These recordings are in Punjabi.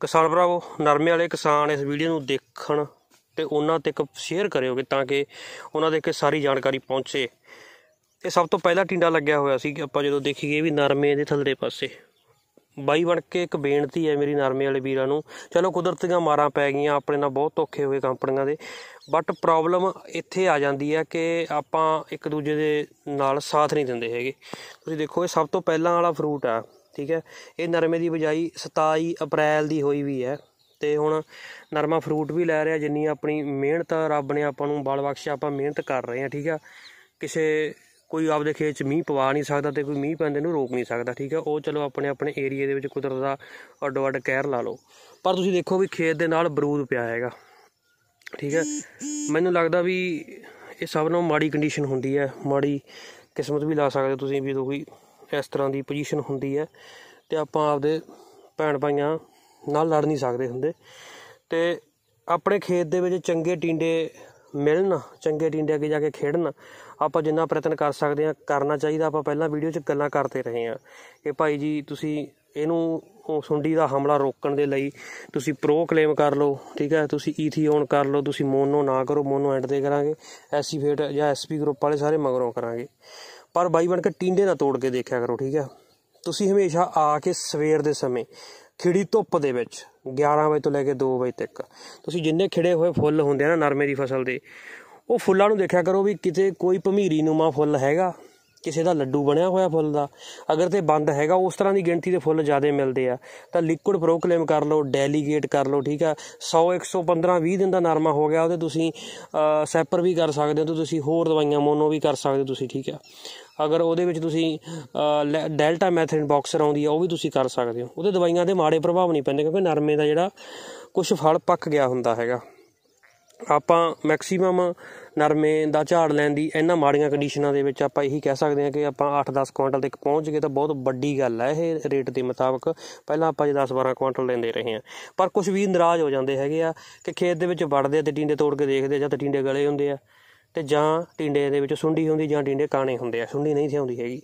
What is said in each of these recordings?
ਕਿਸਾਨ ਭਰਾਵੋ ਨਰਮੇ ਵਾਲੇ ਕਿਸਾਨ ਇਸ ਵੀਡੀਓ ਨੂੰ ਦੇਖਣ ਤੇ ਉਹਨਾਂ ਤੱਕ ਸ਼ੇਅਰ ਕਰਿਓਗੇ ਤਾਂ ਕਿ ਉਹਨਾਂ ਦੇ ਕਿ ਸਾਰੀ ਜਾਣਕਾਰੀ ਪਹੁੰਚੇ ਇਹ ਸਭ ਤੋਂ ਪਹਿਲਾਂ ਟਿੰਡਾ ਲੱਗਿਆ ਹੋਇਆ ਸੀ ਕਿ ਆਪਾਂ ਜਦੋਂ ਦੇਖੀਏ ਵੀ ਨਰਮੇ ਦੇ ਥੱਲੇ ਪਾਸੇ ਬਾਈ ਬਣ ਕੇ ਇੱਕ ਬੇਨਤੀ ਹੈ ਮੇਰੀ ਨਰਮੇ ਵਾਲੇ ਵੀਰਾਂ ਨੂੰ ਚਲੋ ਕੁਦਰਤੀਆਂ ਮਾਰਾਂ ਪੈ ਗਈਆਂ ਆਪਣੇ ਨਾਲ ਬਹੁਤ ਔਖੇ ਹੋਏ ਕੰਪਨੀਆਂ ਦੇ ਬਟ ਪ੍ਰੋਬਲਮ ਇੱਥੇ ਆ ਜਾਂਦੀ ਹੈ ਕਿ ਆਪਾਂ ਇੱਕ ਦੂਜੇ ਦੇ ਨਾਲ ਸਾਥ ਨਹੀਂ ਦਿੰਦੇ ਹੈਗੇ ਤੁਸੀਂ ਦੇਖੋ ਇਹ ਸਭ ਤੋਂ ਪਹਿਲਾਂ ਵਾਲਾ ਫਰੂਟ ਆ ਠੀਕ ਹੈ ਇਹ ਨਰਮੇ ਦੀ ਬਜਾਈ 27 ਅਪ੍ਰੈਲ ਦੀ ਹੋਈ ਵੀ ਹੈ ਤੇ ਹੁਣ ਨਰਮਾ ਫਰੂਟ ਵੀ ਲੈ ਰਿਹਾ ਜਿੰਨੀ ਆਪਣੀ ਮਿਹਨਤ ਰੱਬ ਨੇ ਆਪਾਂ ਨੂੰ ਬਲ ਬਖਸ਼ਿਆ ਆਪਾਂ ਮਿਹਨਤ ਕਰ ਰਹੇ ਹਾਂ ਠੀਕ ਆ ਕਿਸੇ ਕੋਈ ਆਪਦੇ ਖੇਤ 'ਚ ਮੀਂਹ ਪਵਾ ਨਹੀਂ ਸਕਦਾ ਤੇ ਕੋਈ ਮੀਂਹ ਪੈਂਦੇ ਨੂੰ ਰੋਕ ਨਹੀਂ ਸਕਦਾ ਠੀਕ ਆ ਉਹ ਚਲੋ ਆਪਣੇ ਆਪਣੇ ਏਰੀਆ ਦੇ ਵਿੱਚ ਕੁਦਰਤ ਦਾ ਅੱਡੋ ਅੱਡ ਕਹਿਰ ਲਾ ਲਓ ਪਰ ਤੁਸੀਂ ਦੇਖੋ ਵੀ ਖੇਤ ਦੇ ਨਾਲ ਬਰੂਦ ਪਿਆ ਹੈਗਾ ਠੀਕ ਹੈ ਮੈਨੂੰ ਲੱਗਦਾ ਵੀ ਇਹ ਸਭ ਨੂੰ ਮਾੜੀ ਕੰਡੀਸ਼ਨ ਹੁੰਦੀ ਹੈ ਮਾੜੀ ਕਿਸਮਤ ਵੀ ਲਾ ਸਕਦੇ ਤੁਸੀਂ ਵੀ ਕੋਈ ਇਸ ਤਰ੍ਹਾਂ ਦੀ ਪੋਜੀਸ਼ਨ ਹੁੰਦੀ ਹੈ ਤੇ ਆਪਾਂ ਆਪਦੇ ਭੈਣ ਭਾਈਆਂ ਨਾਲ ਲੜ ਨਹੀਂ ਸਕਦੇ ਹੁੰਦੇ ਤੇ ਆਪਣੇ ਖੇਤ ਦੇ ਵਿੱਚ ਚੰਗੇ ਟਿੰਡੇ ਮਿਲਣ ਚੰਗੇ ਟਿੰਡੇ ਅੱਗੇ ਜਾ ਕੇ ਖੇਡਣ ਆਪਾਂ ਜਿੰਨਾ ਪ੍ਰਯਤਨ ਕਰ ਸਕਦੇ ਆ ਕਰਨਾ ਚਾਹੀਦਾ ਆਪਾਂ ਪਹਿਲਾਂ ਵੀਡੀਓ 'ਚ ਗੱਲਾਂ ਕਰਦੇ ਰਹੇ ਆ ਕਿ ਭਾਈ ਜੀ ਤੁਸੀਂ ਇਹਨੂੰ ਸੁੰਡੀ ਦਾ ਹਮਲਾ ਰੋਕਣ ਦੇ ਲਈ ਤੁਸੀਂ ਪ੍ਰੋ ਕਲੇਮ ਕਰ ਲਓ ਠੀਕ ਹੈ ਤੁਸੀਂ ਈਥੀਓਨ ਕਰ ਲਓ ਤੁਸੀਂ ਮੋਨੋ ਨਾ ਕਰੋ ਮੋਨੋ ਐਂਡ ਤੇ ਕਰਾਂਗੇ ਐਸੀ ਫੇਟ ਜਾਂ ਐਸਪੀ ਗਰੁੱਪ ਵਾਲੇ ਸਾਰੇ ਮਗਰੋਂ ਕਰਾਂਗੇ ਪਰ ਬਾਈ ਬਣ ਕੇ ਟਿੰਡੇ ਨਾ ਤੋੜ ਕੇ ਦੇਖਿਆ ਕਰੋ ਠੀਕ ਹੈ ਤੁਸੀਂ ਹਮੇਸ਼ਾ ਆ ਕੇ ਸਵੇਰ ਦੇ ਸਮੇਂ ਖਿੜੀ ਧੁੱਪ ਦੇ ਵਿੱਚ 11 ਵਜੇ ਤੋਂ ਲੈ ਕੇ 2 ਵਜੇ ਤੱਕ ਤੁਸੀਂ ਜਿੰਨੇ ਖਿੜੇ ਹੋਏ ਫੁੱਲ ਹੁੰਦੇ ਆ ਨਾ ਨਰਮੇ ਦੀ ਫਸਲ ਦੇ ਉਹ ਫੁੱਲਾਂ ਨੂੰ ਦੇਖਿਆ ਕਰੋ ਵੀ ਕਿਤੇ ਕੋਈ ਭਮੀਰੀ ਨੂੰਮਾ ਫੁੱਲ ਹੈਗਾ ਕਿਸੇ ਦਾ ਲੱਡੂ ਬਣਿਆ ਹੋਇਆ ਫੁੱਲ ਦਾ ਅਗਰ ਤੇ ਬੰਦ ਹੈਗਾ ਉਸ ਤਰ੍ਹਾਂ ਦੀ ਗਿਣਤੀ ਦੇ ਫੁੱਲ ਜ਼ਿਆਦਾ ਮਿਲਦੇ ਆ ਤਾਂ ਲਿਕੁਇਡ ਪ੍ਰੋਕਲੇਮ ਕਰ ਲਓ ਡੈਲੀਗੇਟ ਕਰ ਲਓ ਠੀਕ ਆ 100 115 20 ਦਿਨ ਦਾ ਨਰਮਾ ਹੋ ਗਿਆ ਉਹਦੇ ਤੁਸੀਂ ਸੈਪਰ ਵੀ ਕਰ ਸਕਦੇ ਹੋ ਤੇ ਤੁਸੀਂ ਹੋਰ ਦਵਾਈਆਂ ਮੋਨੋ ਵੀ ਕਰ ਸਕਦੇ ਤੁਸੀਂ ਠੀਕ ਆ ਅਗਰ ਉਹਦੇ ਵਿੱਚ ਤੁਸੀਂ ਡੈਲਟਾ ਮੈਥਰਨ ਬਾਕਸਰ ਆਉਂਦੀ ਆ ਉਹ ਵੀ ਤੁਸੀਂ ਕਰ ਸਕਦੇ ਹੋ ਉਹਦੇ ਦਵਾਈਆਂ ਦੇ ਮਾੜੇ ਪ੍ਰਭਾਵ ਨਹੀਂ ਪੈਂਦੇ ਕਿਉਂਕਿ ਨਰਮੇ ਦਾ ਜਿਹੜਾ ਕੁਝ ਫਲ ਪੱਕ ਗਿਆ ਹੁੰਦਾ ਹੈਗਾ ਆਪਾਂ ਮੈਕਸਿਮਮ ਨਰਮੇ ਦਾ ਝਾੜ ਲੈਣ ਦੀ ਇਹਨਾਂ ਮਾੜੀਆਂ ਕੰਡੀਸ਼ਨਾਂ ਦੇ ਵਿੱਚ ਆਪਾਂ ਇਹੀ ਕਹਿ ਸਕਦੇ ਹਾਂ ਕਿ ਆਪਾਂ 8-10 ਕੁਇੰਟਲ ਤੱਕ ਪਹੁੰਚ ਗਏ ਤਾਂ ਬਹੁਤ ਵੱਡੀ ਗੱਲ ਹੈ ਇਹ ਰੇਟ ਦੇ ਮੁਤਾਬਕ ਪਹਿਲਾਂ ਆਪਾਂ ਜੇ 10-12 ਕੁਇੰਟਲ ਲੈਂਦੇ ਰਹੇ ਹਾਂ ਪਰ ਕੁਝ ਵੀ ਨਰਾਜ਼ ਹੋ ਜਾਂਦੇ ਹੈਗੇ ਆ ਕਿ ਖੇਤ ਦੇ ਵਿੱਚ ਵੜਦੇ ਤੇ ਟਿੰਡੇ ਤੋੜ ਕੇ ਦੇਖਦੇ ਜਾਂ ਤੇ ਟਿੰਡੇ ਗਲੇ ਹੁੰਦੇ ਆ ਤੇ ਜਾਂ ਟਿੰਡੇ ਦੇ ਵਿੱਚ ਸੁੰਡੀ ਹੁੰਦੀ ਜਾਂ ਟਿੰਡੇ ਕਾਣੇ ਹੁੰਦੇ ਆ ਸੁੰਡੀ ਨਹੀਂ ਥਿਆਉਂਦੀ ਹੈਗੀ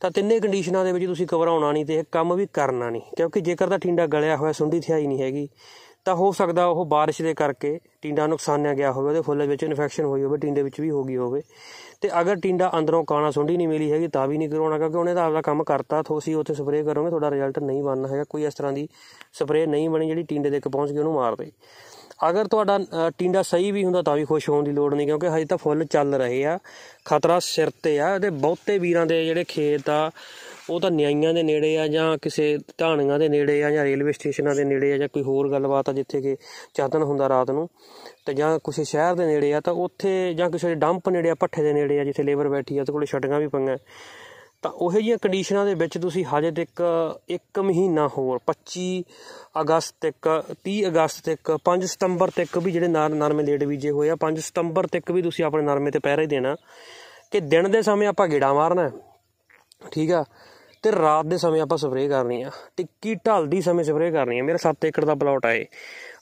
ਤਾਂ ਤਿੰਨੇ ਕੰਡੀਸ਼ਨਾਂ ਦੇ ਵਿੱਚ ਤੁਸੀਂ ਆਉਣਾ ਨਹੀਂ ਤੇ ਇਹ ਕੰਮ ਵੀ ਕਰਨਾ ਨਹੀਂ ਕਿਉਂਕਿ ਜੇਕਰ ਤਾਂ ਟਿੰਡਾ ਗਲਿਆ ਹੋਇਆ ਸੁੰਡੀ ਥਿਆਈ ਨਹੀਂ ਹੈਗੀ ਤਾਂ ਹੋ ਸਕਦਾ ਉਹ بارش ਦੇ ਕਰਕੇ ਟਿੰਡਾ ਨੁਕਸਾਨਿਆ ਗਿਆ ਹੋਵੇ ਉਹਦੇ ਫੁੱਲ ਵਿੱਚ ਇਨਫੈਕਸ਼ਨ ਹੋਈ ਹੋਵੇ ਟਿੰਡੇ ਵਿੱਚ ਵੀ ਹੋ ਗਈ ਹੋਵੇ ਤੇ ਅਗਰ ਟਿੰਡਾ ਅੰਦਰੋਂ ਕਾਣਾ ਸੁੰਡੀ ਨਹੀਂ ਮਿਲੀ ਹੈਗੀ ਤਾਂ ਵੀ ਨਹੀਂ ਕਰਾਉਣਾ ਕਿਉਂਕਿ ਉਹਨੇ ਤਾਂ ਆਪਦਾ ਕੰਮ ਕਰਤਾ ਥੋਸੀ ਉੱਥੇ ਸਪਰੇਅ ਕਰੋਗੇ ਤੁਹਾਡਾ ਰਿਜ਼ਲਟ ਨਹੀਂ ਬਣਨਾ ਹੈਗਾ ਕੋਈ ਇਸ ਤਰ੍ਹਾਂ ਦੀ ਸਪਰੇਅ ਨਹੀਂ ਬਣੀ ਜਿਹੜੀ ਟਿੰਡੇ ਦੇ ਕ ਪਹੁੰਚ ਕੇ ਉਹਨੂੰ ਮਾਰ ਦੇ ਅਗਰ ਤੁਹਾਡਾ ਟਿੰਡਾ ਸਹੀ ਵੀ ਹੁੰਦਾ ਤਾਂ ਵੀ ਖੁਸ਼ ਹੋਣ ਦੀ ਲੋੜ ਨਹੀਂ ਕਿਉਂਕਿ ਹਜੇ ਤਾਂ ਫੁੱਲ ਚੱਲ ਰਹੇ ਆ ਖਤਰਾ ਸਿਰ ਤੇ ਆ ਉਹਦੇ ਬਹੁਤੇ ਵੀਰਾਂ ਦੇ ਜਿਹੜੇ ਖੇਤ ਆ ਉਹ ਤਾਂ ਨਿਆਈਆਂ ਦੇ ਨੇੜੇ ਆ ਜਾਂ ਕਿਸੇ ਢਾਣੀਆਂ ਦੇ ਨੇੜੇ ਆ ਜਾਂ ਰੇਲਵੇ ਸਟੇਸ਼ਨਾਂ ਦੇ ਨੇੜੇ ਆ ਜਾਂ ਕੋਈ ਹੋਰ ਗੱਲਬਾਤ ਆ ਜਿੱਥੇ ਕਿ ਚਾਤਨ ਹੁੰਦਾ ਰਾਤ ਨੂੰ ਤੇ ਜਾਂ ਕਿਸੇ ਸ਼ਹਿਰ ਦੇ ਨੇੜੇ ਆ ਤਾਂ ਉੱਥੇ ਜਾਂ ਕਿਸੇ ਡੰਪ ਨੇੜੇ ਆ ਪੱਠੇ ਦੇ ਨੇੜੇ ਆ ਜਿੱਥੇ ਲੇਬਰ ਬੈਠੀ ਆ ਤੇ ਕੋਲੇ ਛਟੀਆਂ ਵੀ ਪੰਗਾ ਤਾਂ ਉਹੋ ਜੀਆਂ ਕੰਡੀਸ਼ਨਾਂ ਦੇ ਵਿੱਚ ਤੁਸੀਂ ਹਜੇ ਤੱਕ ਇੱਕ ਮਹੀਨਾ ਹੋਰ 25 ਅਗਸਤ ਤੱਕ 30 ਅਗਸਤ ਤੱਕ 5 ਸਤੰਬਰ ਤੱਕ ਵੀ ਜਿਹੜੇ ਨਾਰ ਨਰਮੇ ਲੇਟ ਵੀਜੇ ਹੋਏ ਆ 5 ਸਤੰਬਰ ਤੱਕ ਵੀ ਤੁਸੀਂ ਆਪਣੇ ਨਰਮੇ ਤੇ ਪਹਿਰਾ ਹੀ ਦੇਣਾ ਕਿ ਦਿਨ ਦੇ ਸਮੇਂ ਆਪਾਂ ਗੇੜਾ ਮਾਰਨਾ ਠੀਕ ਆ ਤੇ ਰਾਤ ਦੇ ਸਮੇਂ ਆਪਾਂ ਸਪਰੇਅ ਕਰਨੀ ਆ ਟਿੱਕੀ ਢਲਦੀ ਸਮੇਂ ਸਪਰੇਅ ਕਰਨੀ ਆ ਮੇਰਾ 7 ਏਕੜ ਦਾ ਪਲਾਟ ਆਏ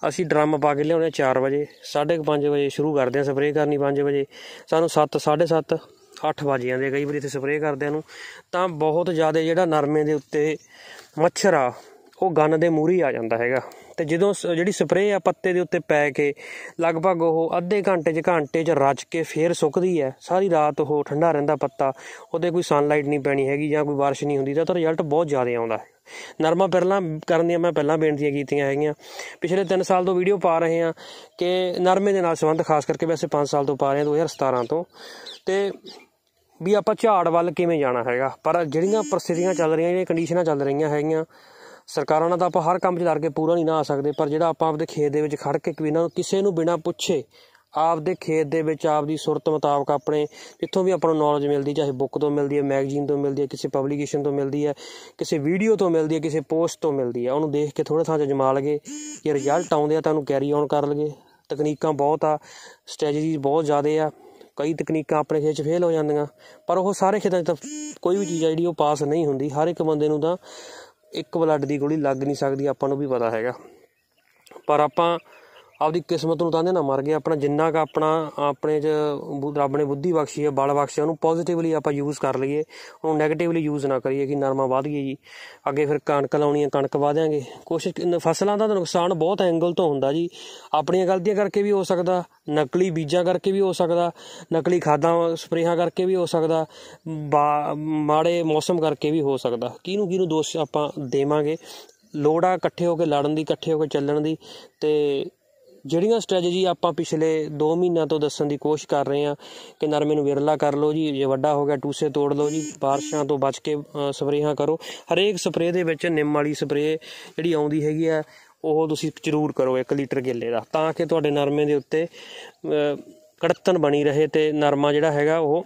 ਅਸੀਂ ਡਰਮ ਪਾ ਕੇ ਲਿਆਉਣੇ 4 ਵਜੇ 5:30 ਵਜੇ ਸ਼ੁਰੂ ਕਰਦੇ ਆ ਸਪਰੇਅ ਕਰਨੀ 5 ਵਜੇ ਸਾਨੂੰ 7 7:30 8 ਵਜੇ ਆਂਦੇ ਕਈ ਵਾਰੀ ਇੱਥੇ ਸਪਰੇਅ ਕਰਦਿਆਂ ਨੂੰ ਤਾਂ ਬਹੁਤ ਜ਼ਿਆਦਾ ਜਿਹੜਾ ਨਰਮੇ ਦੇ ਉੱਤੇ ਮੱਛਰ ਆ ਉਹ ਗੰਨ ਦੇ ਮੂਰੀ ਆ ਜਾਂਦਾ ਹੈਗਾ ਤੇ ਜਦੋਂ ਜਿਹੜੀ ਸਪਰੇਅ ਆ ਪੱਤੇ ਦੇ ਉੱਤੇ ਪੈ ਕੇ ਲਗਭਗ ਉਹ ਅੱਧੇ ਘੰਟੇ 'ਚ ਘੰਟੇ 'ਚ ਰਚ ਕੇ ਫੇਰ ਸੁੱਕਦੀ ਹੈ ਸਾਰੀ ਰਾਤ ਉਹ ਠੰਡਾ ਰਹਿੰਦਾ ਪੱਤਾ ਉਹਦੇ ਕੋਈ ਸਨਲਾਈਟ ਨਹੀਂ ਪੈਣੀ ਹੈਗੀ ਜਾਂ ਕੋਈ ਬਾਰਿਸ਼ ਨਹੀਂ ਹੁੰਦੀ ਤਾਂ ਤਾਂ ਰਿਜ਼ਲਟ ਬਹੁਤ ਜ਼ਿਆਦਾ ਆਉਂਦਾ ਹੈ ਨਰਮਾ ਪਹਿਲਾਂ ਕਰਨ ਦੀ ਮੈਂ ਪਹਿਲਾਂ ਬੇਨਤੀਆਂ ਕੀਤੀਆਂ ਹੈਗੀਆਂ ਪਿਛਲੇ 3 ਸਾਲ ਤੋਂ ਵੀਡੀਓ ਪਾ ਰਹੇ ਹਾਂ ਕਿ ਨਰਮੇ ਦੇ ਨਾਲ ਸੰਬੰਧ ਖਾਸ ਕਰਕੇ ਵੈਸੇ 5 ਸਾਲ ਤੋਂ ਪਾ ਰਹੇ ਹਾਂ 2017 ਤੋਂ ਤੇ ਵੀ ਆਪਾਂ ਝਾੜ ਵੱਲ ਕਿਵੇਂ ਜਾਣਾ ਹੈਗਾ ਪਰ ਜਿਹੜੀਆਂ ਪ੍ਰਸਥਿਤੀਆਂ ਚੱਲ ਰਹੀਆਂ ਜਿਹੜੀਆਂ ਕੰਡੀਸ਼ਨਾਂ ਚੱਲ ਰਹੀਆਂ ਹੈਗੀਆਂ ਸਰਕਾਰਾਂ ਨਾਲ ਤਾਂ ਆਪਾਂ ਹਰ ਕੰਮ 'ਚ ਲੜ ਕੇ ਪੂਰਾ ਨਹੀਂ ਨਾ ਆ ਸਕਦੇ ਪਰ ਜਿਹੜਾ ਆਪਾਂ ਆਪਦੇ ਖੇਤ ਦੇ ਵਿੱਚ ਖੜ ਕੇ ਕਿਨਾਂ ਨੂੰ ਕਿਸੇ ਨੂੰ ਬਿਨਾ ਪੁੱਛੇ ਆਪਦੇ ਖੇਤ ਦੇ ਵਿੱਚ ਆਪਦੀ ਸੁਰਤ ਮੁਤਾਬਕ ਆਪਣੇ ਜਿੱਥੋਂ ਵੀ ਆਪਾਂ ਨੂੰ ਨੌਲੇਜ ਮਿਲਦੀ ਚਾਹੇ ਬੁੱਕ ਤੋਂ ਮਿਲਦੀ ਹੈ ਮੈਗਜ਼ੀਨ ਤੋਂ ਮਿਲਦੀ ਹੈ ਕਿਸੇ ਪਬਲੀਕੇਸ਼ਨ ਤੋਂ ਮਿਲਦੀ ਹੈ ਕਿਸੇ ਵੀਡੀਓ ਤੋਂ ਮਿਲਦੀ ਹੈ ਕਿਸੇ ਪੋਸਟ ਤੋਂ ਮਿਲਦੀ ਹੈ ਉਹਨੂੰ ਦੇਖ ਕੇ ਥੋੜਾ ਥਾਂ 'ਚ ਜਮਾ ਲਗੇ ਕਿ ਰਿਜ਼ਲਟ ਆਉਂਦੇ ਆ ਤਾਂ ਉਹਨੂੰ ਕੈਰੀ ਆਨ ਕਰ ਲਗੇ ਤਕਨੀਕਾਂ ਬਹੁਤ ਆ ਸਟ੍ਰੈਟਜੀਜ਼ ਬਹੁਤ ਜ਼ਿਆਦੇ ਆ ਕਈ ਤਕਨੀਕਾਂ ਆਪਣੇ ਖੇਤ 'ਚ ਫੇਲ ਹੋ ਜਾਂਦੀਆਂ ਪਰ ਉਹ ਸਾਰੇ ਖੇਤਾਂ 'ਚ ਕੋਈ ਵੀ ਚੀਜ਼ ਆ ਜਿਹੜੀ ਉਹ ਪਾਸ ਨਹੀਂ ਹੁੰਦੀ ਹਰ ਇੱਕ ਬੰਦੇ ਨੂੰ ਤਾਂ ਇੱਕ ਬਲੱਡ ਦੀ ਗੋਲੀ ਲੱਗ ਨਹੀਂ ਸਕਦੀ ਆਪਾਂ ਨੂੰ ਵੀ ਪਤਾ ਹੈਗਾ ਪਰ ਆਪਾਂ ਆਪਦੀ ਕਿਸਮਤ ਨੂੰ ਦੇ ਨਾ ਮਰ ਗਏ ਆਪਣਾ ਜਿੰਨਾ ਕ ਆਪਣਾ ਆਪਣੇ ਚ ਰੱਬ ਨੇ ਬੁੱਧੀ ਬਖਸ਼ੀ ਹੈ ਬਲ ਬਖਸ਼ਿਆ ਉਹਨੂੰ ਪੋਜ਼ਿਟਿਵਲੀ ਆਪਾਂ ਯੂਜ਼ ਕਰ ਲਈਏ ਉਹਨੂੰ ਨੈਗੇਟਿਵਲੀ ਯੂਜ਼ ਨਾ ਕਰੀਏ ਕਿ ਨਰਮਾ ਵਧ ਗਈ ਜੀ ਅੱਗੇ ਫਿਰ ਕਣਕ ਲਾਉਣੀ ਹੈ ਕਣਕ ਵਾਧਾਂਗੇ ਕੋਸ਼ਿਸ਼ ਫਸਲਾਂ ਦਾ ਨੁਕਸਾਨ ਬਹੁਤ ਐਂਗਲ ਤੋਂ ਹੁੰਦਾ ਜੀ ਆਪਣੀਆਂ ਗਲਤੀਆਂ ਕਰਕੇ ਵੀ ਹੋ ਸਕਦਾ ਨਕਲੀ ਬੀਜਾਂ ਕਰਕੇ ਵੀ ਹੋ ਸਕਦਾ ਨਕਲੀ ਖਾਦਾਂ ਸਪਰੇਹਾਂ ਕਰਕੇ ਵੀ ਹੋ ਸਕਦਾ ਮਾੜੇ ਮੌਸਮ ਕਰਕੇ ਵੀ ਹੋ ਸਕਦਾ ਕਿਹਨੂੰ ਕਿਹਨੂੰ ਦੋਸ਼ ਆਪਾਂ ਦੇਵਾਂਗੇ ਲੋੜਾ ਇਕੱਠੇ ਹੋ ਕੇ ਲੜਨ ਦੀ ਇਕੱਠੇ ਹੋ ਕੇ ਚੱਲਣ ਦੀ ਤੇ ਜਿਹੜੀਆਂ ਸਟ੍ਰੈਟਜੀ ਆਪਾਂ ਪਿਛਲੇ 2 ਮਹੀਨਿਆਂ ਤੋਂ ਦੱਸਣ ਦੀ ਕੋਸ਼ਿਸ਼ ਕਰ ਰਹੇ ਆ ਕਿ ਨਰਮੇ ਨੂੰ ਵਿਰਲਾ ਕਰ ਲਓ ਜੀ ਜੇ ਵੱਡਾ ਹੋ ਗਿਆ ਟੂਸੇ ਤੋੜ ਲਓ ਜੀ ਬਾਰਿਸ਼ਾਂ ਤੋਂ ਬਚ ਕੇ ਸਪਰੇਹਾਂ ਕਰੋ ਹਰੇਕ ਸਪਰੇ ਦੇ ਵਿੱਚ ਨਿੰਮ ਵਾਲੀ ਸਪਰੇ ਜਿਹੜੀ ਆਉਂਦੀ ਹੈਗੀ ਆ ਉਹ ਤੁਸੀਂ ਜ਼ਰੂਰ ਕਰੋ 1 ਲੀਟਰ ਗਿੱਲੇ ਦਾ ਤਾਂ ਕਿ ਤੁਹਾਡੇ ਨਰਮੇ ਦੇ ਉੱਤੇ ਕੜਤਨ ਬਣੀ ਰਹੇ ਤੇ ਨਰਮਾ ਜਿਹੜਾ ਹੈਗਾ ਉਹ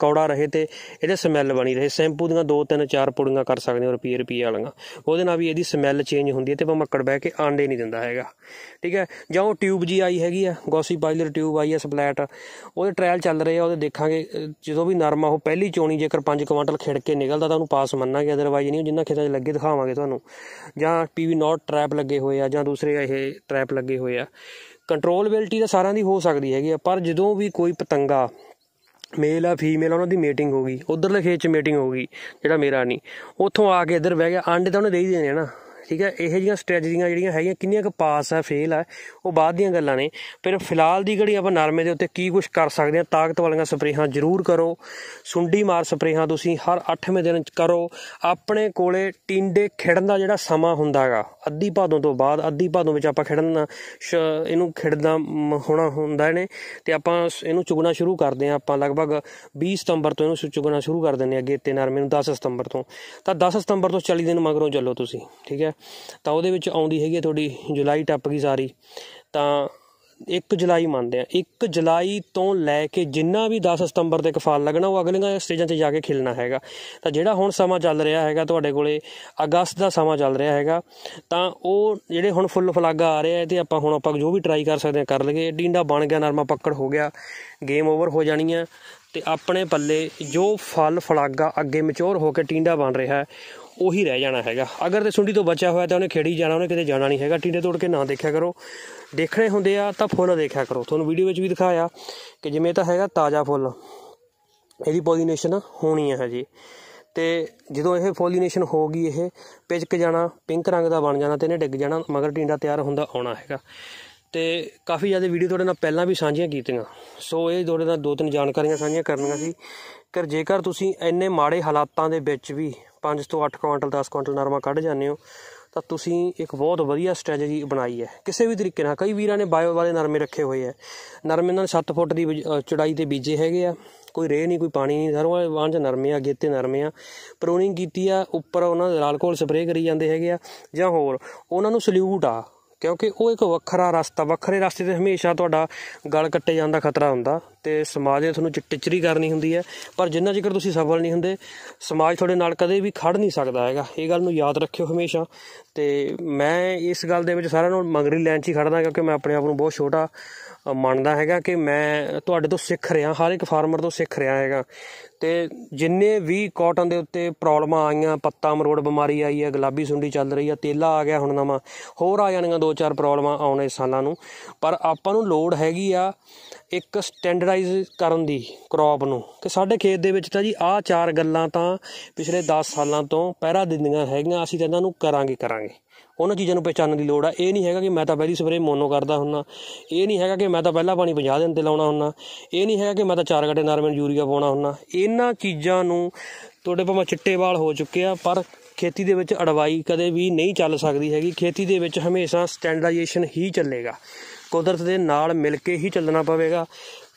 ਕੌੜਾ ਰਹੇ ਤੇ ਇਹਦੇ ਸਮੈਲ ਬਣੀ ਰਹੇ ਸ਼ੈਂਪੂ ਦੀਆਂ 2 3 4 ਪੁੜੀਆਂ ਕਰ ਸਕਦੇ ਹੋ ਰੁਪਏ ਰੁਪਏ ਵਾਲੀਆਂ ਉਹਦੇ ਨਾਲ ਵੀ ਇਹਦੀ ਸਮੈਲ ਚੇਂਜ ਹੁੰਦੀ ਹੈ ਤੇ ਮੱਕੜ ਬਹਿ ਕੇ ਆਂਡੇ ਨਹੀਂ ਦਿੰਦਾ ਹੈਗਾ ਠੀਕ ਹੈ ਜਾਂ ਉਹ ਟਿਊਬ ਜੀ ਆਈ ਹੈਗੀ ਆ ਗੋਸੀ ਬਾਇਲਰ ਟਿਊਬ ਆਈ ਆ ਸਪਲੈਟ ਉਹਦੇ ਟ੍ਰਾਇਲ ਚੱਲ ਰਹੇ ਆ ਉਹਦੇ ਦੇਖਾਂਗੇ ਜਦੋਂ ਵੀ ਨਰਮ ਆ ਉਹ ਪਹਿਲੀ ਚੋਣੀ ਜੇਕਰ 5 ਕੁਇੰਟਲ ਖਿੜ ਕੇ ਨਿਕਲਦਾ ਤਾਂ ਉਹਨੂੰ ਪਾਸ ਮੰਨਾਂਗੇ ਅਦਰਵਾਈਜ਼ ਨਹੀਂ ਜਿੰਨਾ ਖੇਤਾਂ 'ਚ ਲੱਗੇ ਦਿਖਾਵਾਂਗੇ ਤੁਹਾਨੂੰ ਜਾਂ ਪੀਵੀ ਨੋਟ ਟ੍ਰੈਪ ਲੱਗੇ ਹੋਏ ਆ ਜਾਂ ਦੂਸਰੇ ਇਹ ਟ੍ਰੈਪ ਲੱਗੇ ਹੋਏ ਆ ਕੰਟਰੋਲਬਿਲਟੀ ਤਾਂ ਸਾਰਿਆਂ ਦੀ ਹੋ ਸਕਦੀ ਹੈਗੀ ਆ ਪਰ ਜਦੋਂ ਵੀ ਕੋਈ ਪਤੰਗਾ ਮੇਲ ਆ ਫੀਮੇਲ ਉਹਨਾਂ ਦੀ ਮੀਟਿੰਗ ਹੋ ਗਈ ਉਧਰ ਖੇਤ 'ਚ ਮੀਟਿੰਗ ਹੋ ਗਈ ਜਿਹੜਾ ਮੇਰਾ ਨਹੀਂ ਉੱਥੋਂ ਆ ਕੇ ਇੱਧਰ ਬਹਿ ਗਿਆ ਆਂਡੇ ਤਾਂ ਉਹਨੇ ਦੇ ਹੀ ਦੇਣੇ ਨਾ ਠੀਕ ਹੈ ਇਹੋ ਜੀਆਂ ਸਟ੍ਰੈਟਜੀਆਂ ਜਿਹੜੀਆਂ ਹੈਗੀਆਂ ਕਿੰਨੀਆਂ ਕੁ ਪਾਸ ਆ ਫੇਲ ਆ ਉਹ ਬਾਅਦ ਦੀਆਂ ਗੱਲਾਂ ਨੇ ਪਰ ਫਿਲਹਾਲ ਦੀ ਘੜੀ ਆਪਾਂ ਨਰਮੇ ਦੇ ਉੱਤੇ ਕੀ ਕੁਝ ਕਰ ਸਕਦੇ ਆ ਤਾਕਤ ਵਾਲੀਆਂ ਸਪਰੇਹਾਂ ਜ਼ਰੂਰ ਕਰੋ ਸੁੰਡੀ ਮਾਰ ਸਪਰੇਹਾਂ ਤੁਸੀਂ ਹਰ 8ਵੇਂ ਦਿਨ ਕਰੋ ਆਪਣੇ ਕੋਲੇ ਟਿੰਡੇ ਖਿੜਨ ਦਾ ਜਿਹੜਾ ਸਮਾਂ ਹੁੰਦਾਗਾ ਅੱਧੀ ਭਾਦੋਂ ਤੋਂ ਬਾਅਦ ਅੱਧੀ ਭਾਦੋਂ ਵਿੱਚ ਆਪਾਂ ਖਿੜਨ ਇਹਨੂੰ ਖਿੜਦਾ ਹੋਣਾ ਹੁੰਦਾ ਨੇ ਤੇ ਆਪਾਂ ਇਹਨੂੰ ਚੁਗਣਾ ਸ਼ੁਰੂ ਕਰਦੇ ਆ ਆਪਾਂ ਲਗਭਗ 20 ਸਤੰਬਰ ਤੋਂ ਇਹਨੂੰ ਚੁਗਣਾ ਸ਼ੁਰੂ ਕਰ ਦਿੰਦੇ ਅੱਗੇ ਤੇ ਨਰਮੇ ਨੂੰ 10 ਸਤੰਬਰ ਤੋਂ ਤਾਂ 10 ਸਤੰਬਰ ਤੋਂ 40 ਦਿਨ ਮਗਰੋਂ ਚੱਲੋ ਤੁਸੀਂ ਠੀਕ ਹੈ ਤਾਂ ਉਹਦੇ ਵਿੱਚ ਆਉਂਦੀ ਹੈਗੀ ਤੁਹਾਡੀ ਜੁਲਾਈ ਟੱਪ ਗਈ ਸਾਰੀ ਤਾਂ 1 ਜੁਲਾਈ ਮੰਨਦੇ ਆ 1 ਜੁਲਾਈ ਤੋਂ ਲੈ ਕੇ ਜਿੰਨਾ ਵੀ 10 ਸਤੰਬਰ ਤੱਕ ਫਲ ਲੱਗਣਾ ਉਹ ਅਗਲੀਆਂ ਸਟੇਜਾਂ ਤੇ ਜਾ ਕੇ ਖਿਲਣਾ ਹੈਗਾ ਤਾਂ ਜਿਹੜਾ ਹੁਣ ਸਮਾਂ ਚੱਲ ਰਿਹਾ ਹੈਗਾ ਤੁਹਾਡੇ ਕੋਲੇ ਅਗਸਤ ਦਾ ਸਮਾਂ ਚੱਲ ਰਿਹਾ ਹੈਗਾ ਤਾਂ ਉਹ ਜਿਹੜੇ ਹੁਣ ਫੁੱਲ ਫਲਾਗਾ ਆ ਰਿਹਾ ਤੇ ਆਪਾਂ ਹੁਣ ਆਪਾਂ ਜੋ ਵੀ ਟਰਾਈ ਕਰ ਸਕਦੇ ਆ ਕਰ ਲਈਏ ਡੀਂਡਾ ਬਣ ਗਿਆ ਨਰਮਾ ਪੱਕੜ ਹੋ ਗਿਆ ਗੇਮ ਓਵਰ ਹੋ ਜਾਣੀ ਆ ਤੇ ਆਪਣੇ ਪੱਲੇ ਜੋ ਫਲ ਫਲਾਗਾ ਅੱਗੇ ਮੈਚੋਰ ਹੋ ਕੇ ਟਿੰਡਾ ਬਣ ਰਿਹਾ ਹੈ ਉਹੀ ਰਹਿ ਜਾਣਾ ਹੈਗਾ ਅਗਰ ਤੇ ਸੁੰਡੀ ਤੋਂ ਬਚਿਆ ਹੋਇਆ ਤਾਂ ਉਹਨੇ ਖੇੜੀ ਜਾਣਾ ਉਹਨੇ ਕਿਤੇ ਜਾਣਾ ਨਹੀਂ ਹੈਗਾ ਟੀਂਡੇ ਤੋੜ ਕੇ ਨਾ ਦੇਖਿਆ ਕਰੋ ਦੇਖਣੇ ਹੁੰਦੇ ਆ ਤਾਂ ਫੁੱਲ ਦੇਖਿਆ ਕਰੋ ਤੁਹਾਨੂੰ ਵੀਡੀਓ ਵਿੱਚ ਵੀ ਦਿਖਾਇਆ ਕਿ ਜਿਵੇਂ ਤਾਂ ਹੈਗਾ ਤਾਜ਼ਾ ਫੁੱਲ ਇਹਦੀ ਪੋਲੀਨੇਸ਼ਨ ਹੋਣੀ ਹੈ ਹਜੇ ਤੇ ਜਦੋਂ ਇਹ ਪੋਲੀਨੇਸ਼ਨ ਹੋ ਗਈ ਇਹ ਪਿਚਕ ਜਾਣਾ ਪਿੰਕ ਰੰਗ ਦਾ ਬਣ ਜਾਣਾ ਤੇ ਇਹਨੇ ਡਿੱਗ ਜਾਣਾ ਮਗਰ ਟੀਂਡਾ ਤਿਆਰ ਹੁੰਦਾ ਆਉਣਾ ਹੈਗਾ ਤੇ ਕਾਫੀ ਜ਼ਿਆਦਾ ਵੀਡੀਓ ਤੁਹਾਡੇ ਨਾਲ ਪਹਿਲਾਂ ਵੀ ਸਾਂਝੀਆਂ ਕੀਤੀਆਂ ਸੋ ਇਹ ਤੁਹਾਡੇ ਨਾਲ ਦੋ ਤਿੰਨ ਜਾਣਕਾਰੀਆਂ ਸਾਂਝੀਆਂ ਕਰਨੀਆਂ ਸੀ ਕਿ ਜੇਕਰ ਤੁਸੀਂ ਇੰਨੇ ਮਾੜੇ ਹਾਲਾਤਾਂ ਦੇ ਵਿੱਚ ਵੀ 5 ਤੋਂ 8 ਕੁਇੰਟਲ 10 ਕੁਇੰਟਲ ਨਰਮਾ ਕੱਢ ਜਾਂਦੇ ਹੋ ਤਾਂ ਤੁਸੀਂ ਇੱਕ ਬਹੁਤ ਵਧੀਆ ਸਟ੍ਰੈਟਜੀ ਬਣਾਈ ਹੈ ਕਿਸੇ ਵੀ ਤਰੀਕੇ ਨਾਲ ਕਈ ਵੀਰਾਂ ਨੇ ਬਾਇਓ ਵਾਲੇ ਨਰਮੇ ਰੱਖੇ ਹੋਏ ਆ ਨਰਮੇ ਨਾਲ 7 ਫੁੱਟ ਦੀ ਚੜਾਈ ਤੇ ਬੀਜੇ ਹੈਗੇ ਆ ਕੋਈ ਰੇ ਨਹੀਂ ਕੋਈ ਪਾਣੀ ਨਹੀਂ ਸਰੋਂ ਵਾਲੇ ਵਾਂਝ ਨਰਮੇ ਆ ਗੇਤੇ ਨਰਮੇ ਆ ਪ੍ਰੋਨਿੰਗ ਕੀਤੀ ਆ ਉੱਪਰ ਉਹਨਾਂ ਦੇ ਲਾਲ ਕੋਲ ਸਪਰੇਅ ਕਰੀ ਜਾਂਦੇ ਹੈਗੇ ਆ ਜਾਂ ਹੋਰ ਉਹਨਾਂ ਨੂੰ ਸਲੂਟ ਆ ਕਿਉਂਕਿ ਉਹ ਇੱਕ ਵੱਖਰਾ ਰਸਤਾ ਵੱਖਰੇ ਰਸਤੇ ਤੇ ਹਮੇਸ਼ਾ ਤੁਹਾਡਾ ਗਲ ਕੱਟੇ ਜਾਣ ਦਾ ਖਤਰਾ ਹੁੰਦਾ ਤੇ ਸਮਾਜ ਨੇ ਤੁਹਾਨੂੰ ਚਿੱਟਚਰੀ ਕਰਨੀ ਹੁੰਦੀ ਹੈ ਪਰ ਜਿੰਨਾ ਚਿਰ ਤੁਸੀਂ ਸਫਲ ਨਹੀਂ ਹੁੰਦੇ ਸਮਾਜ ਤੁਹਾਡੇ ਨਾਲ ਕਦੇ ਵੀ ਖੜ ਨਹੀਂ ਸਕਦਾ ਹੈਗਾ ਇਹ ਗੱਲ ਨੂੰ ਯਾਦ ਰੱਖਿਓ ਹਮੇਸ਼ਾ ਤੇ ਮੈਂ ਇਸ ਗੱਲ ਦੇ ਵਿੱਚ ਸਾਰਿਆਂ ਨੂੰ ਮੰਗਰੀ ਲੈਣ 'ਚ ਹੀ ਖੜਦਾ ਕਿਉਂਕਿ ਮੈਂ ਆਪਣੇ ਆਪ ਨੂੰ ਬਹੁਤ ਛੋਟਾ ਮੰਨਦਾ ਹੈਗਾ ਕਿ ਮੈਂ ਤੁਹਾਡੇ ਤੋਂ ਸਿੱਖ ਰਿਹਾ ਹਰ ਇੱਕ ਫਾਰਮਰ ਤੋਂ ਸਿੱਖ ਰਿਹਾ ਹੈਗਾ ਤੇ ਜਿੰਨੇ ਵੀ ਕਾਟਨ ਦੇ ਉੱਤੇ ਪ੍ਰੋਬਲਮਾਂ ਆਈਆਂ ਪੱਤਾ ਮਰੋੜ ਬਿਮਾਰੀ ਆਈ ਹੈ ਗੁਲਾਬੀ ਸੁੰਡੀ ਚੱਲ ਰਹੀ ਹੈ ਤੇਲਾ ਆ ਗਿਆ ਹੁਣ ਨਵਾਂ ਹੋਰ ਆ ਜਾਣਗੀਆਂ ਦੋ ਚਾਰ ਪ੍ਰੋਬਲਮਾਂ ਆਉਣੇ ਸਾਲਾਂ ਨੂੰ ਪਰ ਆਪਾਂ ਨੂੰ ਲੋੜ ਹੈਗੀ ਆ ਇੱਕ ਸਟੈਂਡਰਡਾਈਜ਼ ਕਰਨ ਦੀ ਕ੍ਰੌਪ ਨੂੰ ਕਿ ਸਾਡੇ ਖੇਤ ਦੇ ਵਿੱਚ ਤਾਂ ਜੀ ਆਹ ਚਾਰ ਗੱਲਾਂ ਤਾਂ ਪਿਛਲੇ 10 ਸਾਲਾਂ ਤੋਂ ਪਹਿਰਾ ਦਿੰਦੀਆਂ ਹੈਗੀਆਂ ਅਸੀਂ ਤਾਂ ਇਹਨਾਂ ਨੂੰ ਕਰਾਂਗੇ ਕਰਾਂਗੇ ਉਹਨਾਂ ਚੀਜ਼ਾਂ ਨੂੰ ਪਛਾਣਨ ਦੀ ਲੋੜ ਆ ਇਹ ਨਹੀਂ ਹੈਗਾ ਕਿ ਮੈਂ ਤਾਂ ਪਹਿਲੀ ਸਵੇਰੇ ਮੋਨੋ ਕਰਦਾ ਹੁੰਨਾ ਇਹ ਨਹੀਂ ਹੈਗਾ ਕਿ ਮੈਂ ਤਾਂ ਪਹਿਲਾ ਪਾਣੀ 50 ਦਿਨ ਤੇ ਲਾਉਣਾ ਹੁੰਨਾ ਇਹ ਨਹੀਂ ਹੈਗਾ ਕਿ ਮੈਂ ਤਾਂ ਚਾਰ ਘਟੇ ਨਰਮਨ ਯੂਰੀਆ ਪਾਉਣਾ ਹੁੰਨਾ ਇਹਨਾਂ ਚੀਜ਼ਾਂ ਨੂੰ ਤੁਹਾਡੇ ਭਾਵੇਂ ਚਿੱਟੇ ਵਾਲ ਹੋ ਚੁੱਕੇ ਆ ਪਰ ਖੇਤੀ ਦੇ ਵਿੱਚ ਅੜਵਾਈ ਕਦੇ ਵੀ ਨਹੀਂ ਚੱਲ ਸਕਦੀ ਹੈਗੀ ਖੇਤੀ ਦੇ ਵਿੱਚ ਹਮੇਸ਼ਾ ਸਟੈਂਡਰਡਾਈਜੇਸ਼ਨ ਹੀ ਚੱਲੇਗਾ ਕੁਦਰਤ ਦੇ ਨਾਲ ਮਿਲ ਕੇ ਹੀ ਚੱਲਣਾ ਪਵੇਗਾ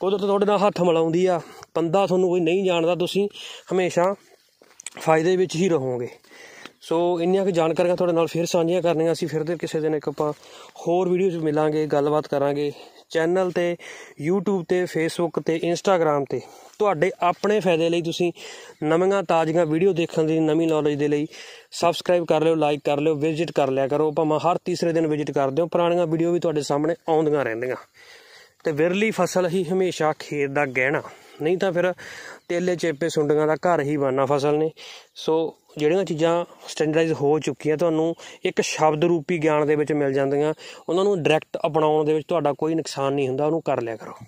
ਕੁਦਰਤ ਤੁਹਾਡੇ ਨਾਲ ਹੱਥ ਮਿਲਾਉਂਦੀ ਆ ਪੰਦਾ ਤੁਹਾਨੂੰ ਕੋਈ ਨਹੀਂ ਜਾਣਦਾ ਤੁਸੀਂ ਹਮੇਸ਼ਾ ਫਾਇਦੇ ਵਿੱਚ ਹੀ ਰਹੋਗੇ ਸੋ ਇੰਨੀਆਂ ਕਿ ਜਾਣਕਾਰੀਆਂ ਤੁਹਾਡੇ ਨਾਲ ਫਿਰ ਸਾਂਝੀਆਂ ਕਰਨੀਆਂ ਅਸੀਂ ਫਿਰ ਦੇ ਕਿਸੇ ਦਿਨ ਇੱਕ ਆਪਾਂ ਹੋਰ ਵੀਡੀਓ 'ਚ ਮਿਲਾਂਗੇ ਗੱਲਬਾਤ ਕਰਾਂਗੇ ਚੈਨਲ ਤੇ YouTube ਤੇ Facebook ਤੇ Instagram ਤੇ ਤੁਹਾਡੇ ਆਪਣੇ ਫਾਇਦੇ ਲਈ ਤੁਸੀਂ ਨਵੀਆਂ ਤਾਜ਼ੀਆਂ ਵੀਡੀਓ ਦੇਖਣ ਦੀ ਨਵੀਂ ਨੌਲੇਜ ਦੇ ਲਈ ਸਬਸਕ੍ਰਾਈਬ ਕਰ ਲਿਓ ਲਾਈਕ ਕਰ ਲਿਓ ਵਿਜ਼ਿਟ ਕਰ ਲਿਆ ਕਰੋ ਆਪਾਂ ਹਰ ਤੀਸਰੇ ਦਿਨ ਵਿਜ਼ਿਟ ਕਰਦੇ ਹਾਂ ਪੁਰਾਣੀਆਂ ਵੀਡੀਓ ਵੀ ਤੁਹਾਡੇ ਸਾਹਮਣੇ ਆਉਂਦੀਆਂ ਰਹਿੰਦੀਆਂ ਤੇ ਵਿਰਲੀ ਫਸਲ ਹੀ ਹਮੇਸ਼ਾ ਖੇਤ ਦਾ ਗਹਿਣਾ ਨਹੀਂ ਤਾਂ ਫਿਰ ਤੇਲੇ ਚੇਪੇ ਸੁੰਡੀਆਂ ਦਾ ਘਰ ਹੀ ਬਣਨਾ ਫਸਲ ਨੇ ਸੋ ਜਿਹੜੀਆਂ ਚੀਜ਼ਾਂ ਸਟੈਂਡਰਡਾਈਜ਼ ਹੋ ਚੁੱਕੀਆਂ ਤੁਹਾਨੂੰ ਇੱਕ ਸ਼ਬਦ ਰੂਪੀ ਗਿਆਨ ਦੇ ਵਿੱਚ ਮਿਲ ਜਾਂਦੀਆਂ ਉਹਨਾਂ ਨੂੰ ਡਾਇਰੈਕਟ ਅਪਣਾਉਣ ਦੇ ਵਿੱਚ ਤੁਹਾਡਾ ਕੋਈ ਨੁਕਸਾਨ ਨਹੀਂ ਹੁੰਦਾ ਉਹਨੂੰ ਕਰ ਲਿਆ ਕਰੋ